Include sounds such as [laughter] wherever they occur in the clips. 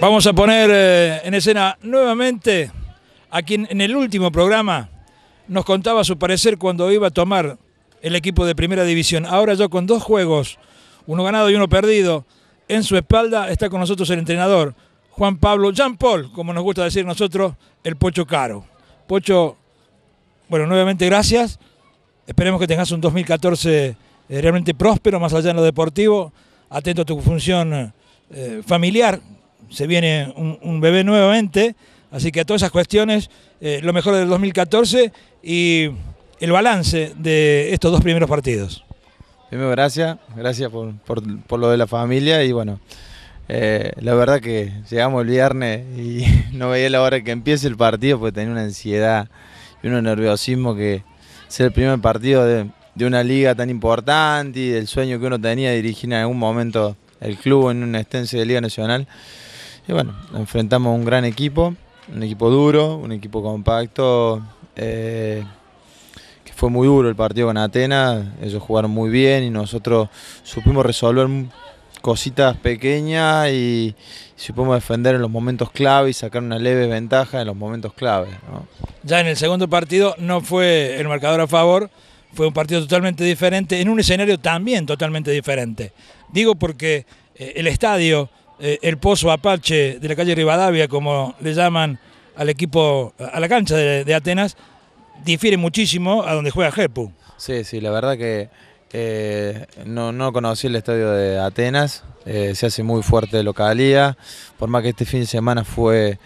Vamos a poner eh, en escena nuevamente a quien en el último programa nos contaba su parecer cuando iba a tomar el equipo de primera división. Ahora yo con dos juegos, uno ganado y uno perdido, en su espalda está con nosotros el entrenador, Juan Pablo, Jean Paul, como nos gusta decir nosotros, el Pocho Caro. Pocho, bueno, nuevamente gracias. Esperemos que tengas un 2014 eh, realmente próspero, más allá de lo deportivo, atento a tu función eh, familiar, se viene un, bebé nuevamente, así que a todas esas cuestiones, eh, lo mejor del 2014 y el balance de estos dos primeros partidos. Primero, gracias, gracias por, lo de la familia y bueno, eh, la verdad que llegamos el viernes y [laughs] no veía la hora que empiece el partido porque tenía una ansiedad y un nerviosismo que ser el primer partido de, una liga tan importante y del sueño que uno tenía de dirigir en algún momento el club en una estancia de Liga Nacional. Y bueno, enfrentamos un gran equipo, un equipo duro, un equipo compacto, eh, que fue muy duro el partido con Atenas, ellos jugaron muy bien y nosotros supimos resolver cositas pequeñas y supimos defender en los momentos clave y sacar una leve ventaja en los momentos clave. Ya en el segundo partido no fue el marcador a favor, fue un partido totalmente diferente, en un escenario también totalmente diferente. Digo porque eh, el estadio eh, el pozo Apache de la calle Rivadavia, como le llaman al equipo, a la cancha de, Atenas, difiere muchísimo a donde juega Jepu. Sí, sí, la verdad que no, no, conocí el estadio de Atenas, eh, se hace muy fuerte localía, por más que este fin de semana fue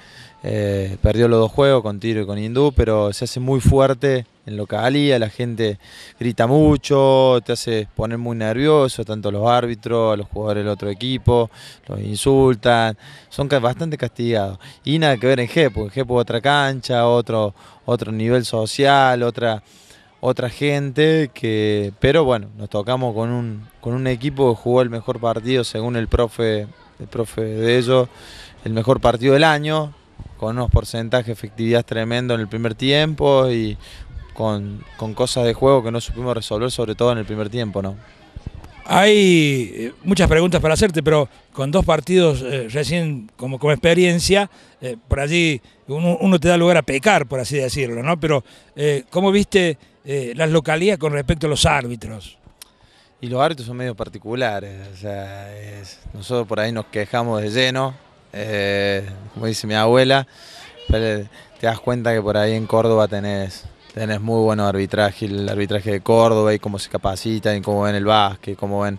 eh, perdió los dos juegos con Tiro y con Hindú, pero se hace muy fuerte en localía, la gente grita mucho, te hace poner muy nervioso, tanto los árbitros, a los jugadores del otro equipo, los insultan, son bastante castigados. Y nada que ver en Jepo, en Jepo otra cancha, otro, otro nivel social, otra, otra gente, que, pero bueno, nos tocamos con un, con un equipo que jugó el mejor partido según el profe, el profe de ellos, el mejor partido del año, con unos porcentajes de efectividad tremendo en el primer tiempo y con, cosas de juego que no supimos resolver, sobre todo en el primer tiempo, ¿no? Hay eh, muchas preguntas para hacerte, pero con dos partidos eh, recién como, como experiencia, eh, por allí uno, te da lugar a pecar, por así decirlo, ¿no? Pero, ¿cómo viste las localías con respecto a los árbitros? Y los árbitros son medio particulares, nosotros por ahí nos quejamos de lleno, eh, como dice mi abuela, te das cuenta que por ahí en Córdoba tenés, tenés muy bueno arbitraje, el arbitraje de Córdoba y cómo se capacitan, y cómo ven el básquet, cómo ven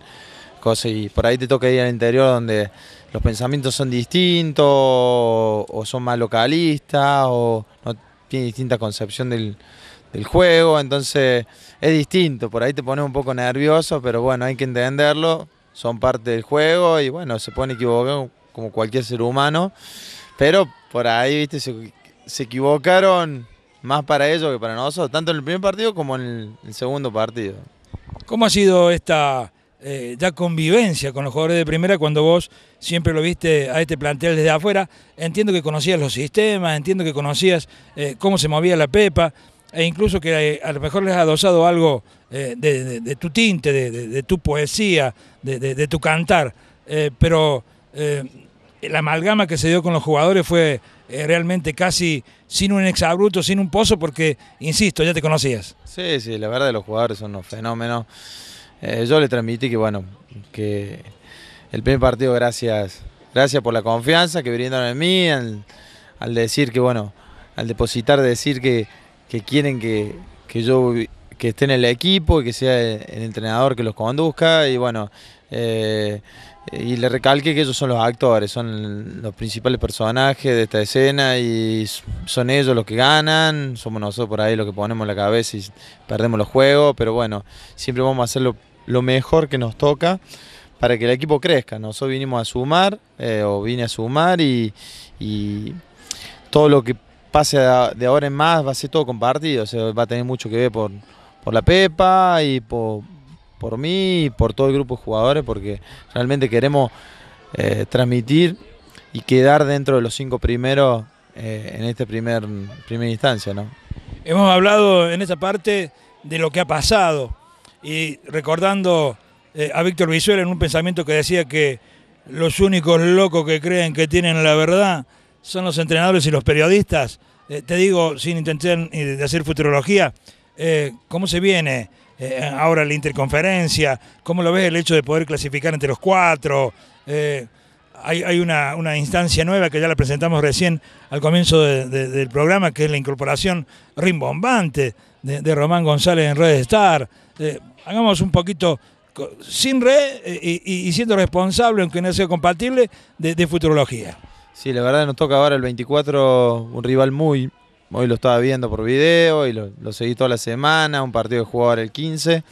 cosas. Y por ahí te toca ir al interior donde los pensamientos son distintos o, son más localistas o no, tienen distinta concepción del, del juego, entonces es distinto, por ahí te pones un poco nervioso, pero bueno, hay que entenderlo, son parte del juego y bueno, se pone equivocar, como cualquier ser humano, pero por ahí, viste, se, equivocaron más para ellos que para nosotros, tanto en el primer partido como en el, segundo partido. ¿Cómo ha sido esta eh, convivencia con los jugadores de primera cuando vos siempre lo viste a este plantel desde afuera? Entiendo que conocías los sistemas, entiendo que conocías eh, cómo se movía la pepa, e incluso que eh, a lo mejor les ha adosado algo de, tu tinte, de, de tu poesía, de, tu cantar, pero eh, la amalgama que se dio con los jugadores fue eh, realmente casi sin un exabruto, sin un pozo, porque, insisto, ya te conocías. Sí, sí, la verdad los jugadores son unos fenómenos. Eh, yo le transmití que, bueno, que el primer partido, gracias, gracias por la confianza que brindaron en mí, al, decir que, bueno, al depositar, decir que, quieren que, que yo que esté en el equipo y que sea el entrenador que los conduzca y bueno, eh, y le recalque que ellos son los actores, son los principales personajes de esta escena y son ellos los que ganan, somos nosotros por ahí los que ponemos la cabeza y perdemos los juegos, pero bueno, siempre vamos a hacer lo, mejor que nos toca para que el equipo crezca. Nosotros vinimos a sumar, eh, o vine a sumar y, todo lo que pase de ahora en más va a ser todo compartido, o sea, va a tener mucho que ver por, por la Pepa y por, mí y por todo el grupo de jugadores, porque realmente queremos eh, transmitir y quedar dentro de los cinco primeros eh, en esta primer, primera instancia. ¿no? Hemos hablado en esa parte de lo que ha pasado y recordando eh, a Víctor Visuel en un pensamiento que decía que los únicos locos que creen que tienen la verdad son los entrenadores y los periodistas. te digo, sin intentar de hacer futurología, eh, cómo se viene eh, ahora la interconferencia, cómo lo ves el hecho de poder clasificar entre los cuatro. Eh, hay, una, instancia nueva que ya la presentamos recién al comienzo del programa, que es la incorporación rimbombante de, Román González en Red Star. hagamos un poquito sin red y, siendo responsable, aunque no sea compatible, de, de futurología. Sí, la verdad nos toca ahora el 24 un rival muy, hoy lo estaba viendo por video y lo, seguí toda la semana, un partido de jugador el 15,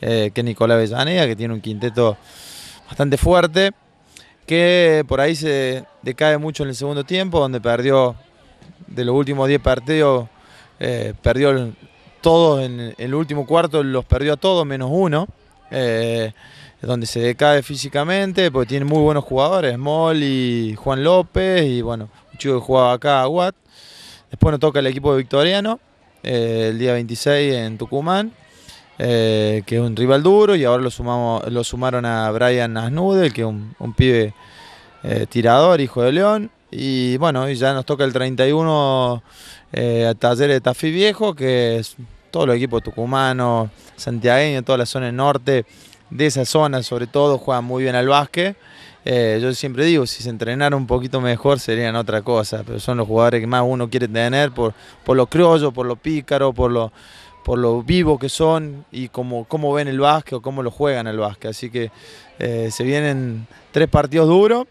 eh, que es Nicolás Bellaneda, que tiene un quinteto bastante fuerte, que por ahí se decae mucho en el segundo tiempo, donde perdió de los últimos 10 partidos, eh, perdió todos en el último cuarto, los perdió a todos menos uno. Eh, donde se decae físicamente, porque tiene muy buenos jugadores, Moll y Juan López, y bueno, un chico que jugaba acá, Watt. Después nos toca el equipo de victoriano, eh, el día 26 en Tucumán, eh, que es un rival duro, y ahora lo, sumamos, lo sumaron a Brian Asnudel, que es un, pibe eh, tirador, hijo de León. Y bueno, ya nos toca el 31 a taller de Tafí Viejo, que es todos los equipo tucumano, santiagueño, toda la zona norte, de esa zona sobre todo, juegan muy bien al básquet. Eh, yo siempre digo, si se entrenara un poquito mejor serían otra cosa, pero son los jugadores que más uno quiere tener por, por lo criollo, por lo pícaro, por lo, por lo vivo que son y cómo, cómo ven el básquet o cómo lo juegan el básquet. Así que eh, se vienen tres partidos duros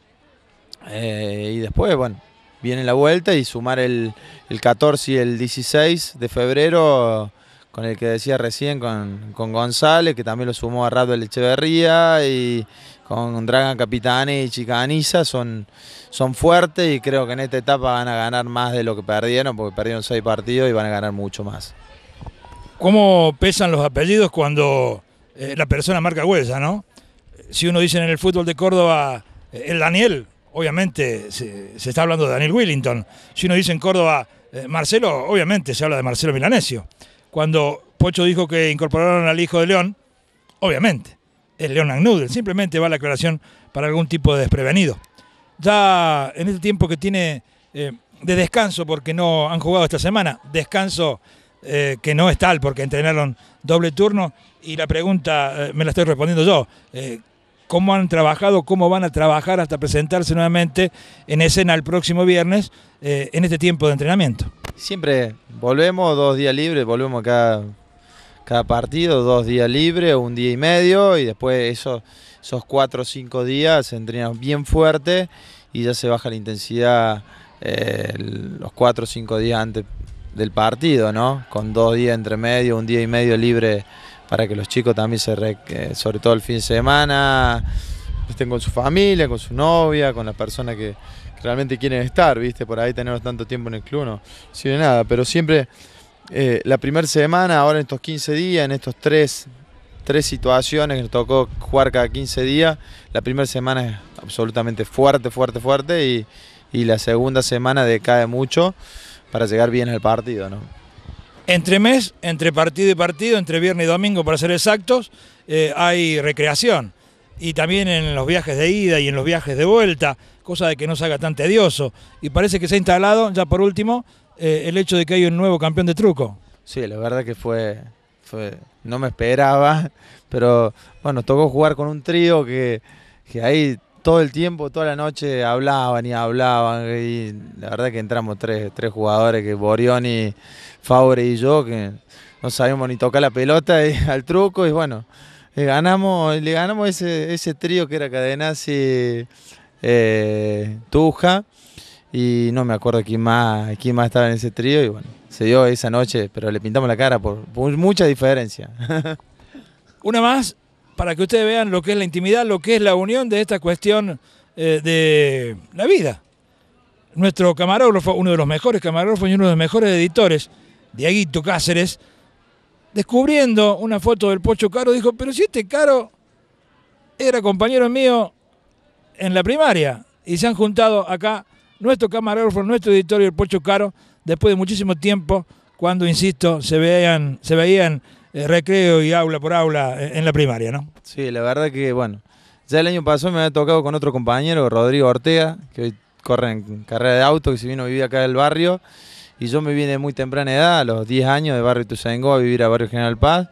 eh, y después, bueno, viene la vuelta y sumar el, 14 y el 16 de febrero con el que decía recién, con, con González, que también lo sumó a Rado el Echeverría y, con Dragan Capitani y Chicaniza son, son fuertes y creo que en esta etapa van a ganar más de lo que perdieron, porque perdieron seis partidos y van a ganar mucho más. ¿Cómo pesan los apellidos cuando eh, la persona marca huella, no? Si uno dice en el fútbol de Córdoba, eh, el Daniel, obviamente se, está hablando de Daniel Willington. Si uno dice en Córdoba, eh, Marcelo, obviamente se habla de Marcelo Milanesio. Cuando Pocho dijo que incorporaron al hijo de León, obviamente el Leonard Nudel, simplemente va la aclaración para algún tipo de desprevenido. Ya en este tiempo que tiene eh, de descanso, porque no han jugado esta semana, descanso eh, que no es tal, porque entrenaron doble turno, y la pregunta eh, me la estoy respondiendo yo. ¿Cómo han trabajado, cómo van a trabajar hasta presentarse nuevamente en escena el próximo viernes en este tiempo de entrenamiento? Siempre volvemos, dos días libres, volvemos acá cada partido, dos días libres, un día y medio, y después esos, esos cuatro o cinco días se entrenan bien fuerte y ya se baja la intensidad eh, los cuatro o cinco días antes del partido, ¿no? Con dos días entre medio, un día y medio libre para que los chicos también se, sobre todo el fin de semana, estén con su familia, con su novia, con la persona que, realmente quieren estar, ¿viste? Por ahí tenemos tanto tiempo en el club no sirve nada, pero siempre eh, la primera semana, ahora en estos 15 días, en estos tres, situaciones que nos tocó jugar cada 15 días, la primera semana es absolutamente fuerte, fuerte, fuerte y, la segunda semana decae mucho para llegar bien al partido. Entre mes, entre partido y partido, entre viernes y domingo para ser exactos, eh, hay recreación. Y también en los viajes de ida y en los viajes de vuelta, cosa de que no se tan tedioso. Y parece que se ha instalado, ya por último, eh, el hecho de que hay un nuevo campeón de truco. Sí, la verdad que fue, no me esperaba, [laughs] pero bueno, tocó jugar con un trío que, que ahí todo el tiempo, toda la noche hablaban y hablaban. Y la verdad que entramos tres, tres jugadores, que Borioni, Favre y yo, que no sabíamos ni tocar la pelota [laughs] al truco. Y bueno, le ganamos, le ganamos ese, trío que era y eh, Tuja y no me acuerdo quién más, quién más estaba en ese trío y bueno, se dio esa noche, pero le pintamos la cara por, mucha diferencia. [laughs] Una más para que ustedes vean lo que es la intimidad, lo que es la unión de esta cuestión eh, de la vida. Nuestro camarógrafo, uno de los mejores camarógrafos y uno de los mejores editores, Dieguito Cáceres, descubriendo una foto del Pocho Caro, dijo, pero si este Caro era compañero mío en la primaria y se han juntado acá nuestro camarógrafo, nuestro editorio, el Pocho Caro, después de muchísimo tiempo, cuando, insisto, se veían, se veían eh, recreo y aula por aula eh, en, la primaria, ¿no? Sí, la verdad que, bueno, ya el año pasado me había tocado con otro compañero, Rodrigo Ortega, que hoy corre en carrera de auto, que se vino a vivir acá del barrio, y yo me vine de muy temprana edad, a los 10 años de barrio Ituzaingó, a vivir a barrio General Paz,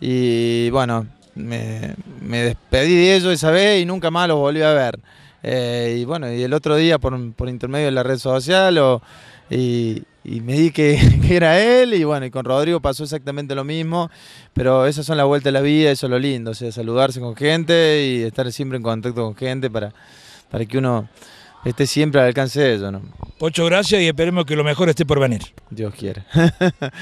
y bueno, me, me despedí de ellos esa vez y nunca más los volví a ver. Eh, y bueno, y el otro día por, intermedio de la red social y, me di [laughs] que, era él y bueno, y con Rodrigo pasó exactamente lo mismo, pero esas son las vueltas de la vida, eso es lo lindo, o sea, saludarse con gente y estar siempre en contacto con gente para, para que uno esté siempre al alcance de eso. ¿no? Pocho, gracias y esperemos que lo mejor esté por venir. Dios quiera. [laughs]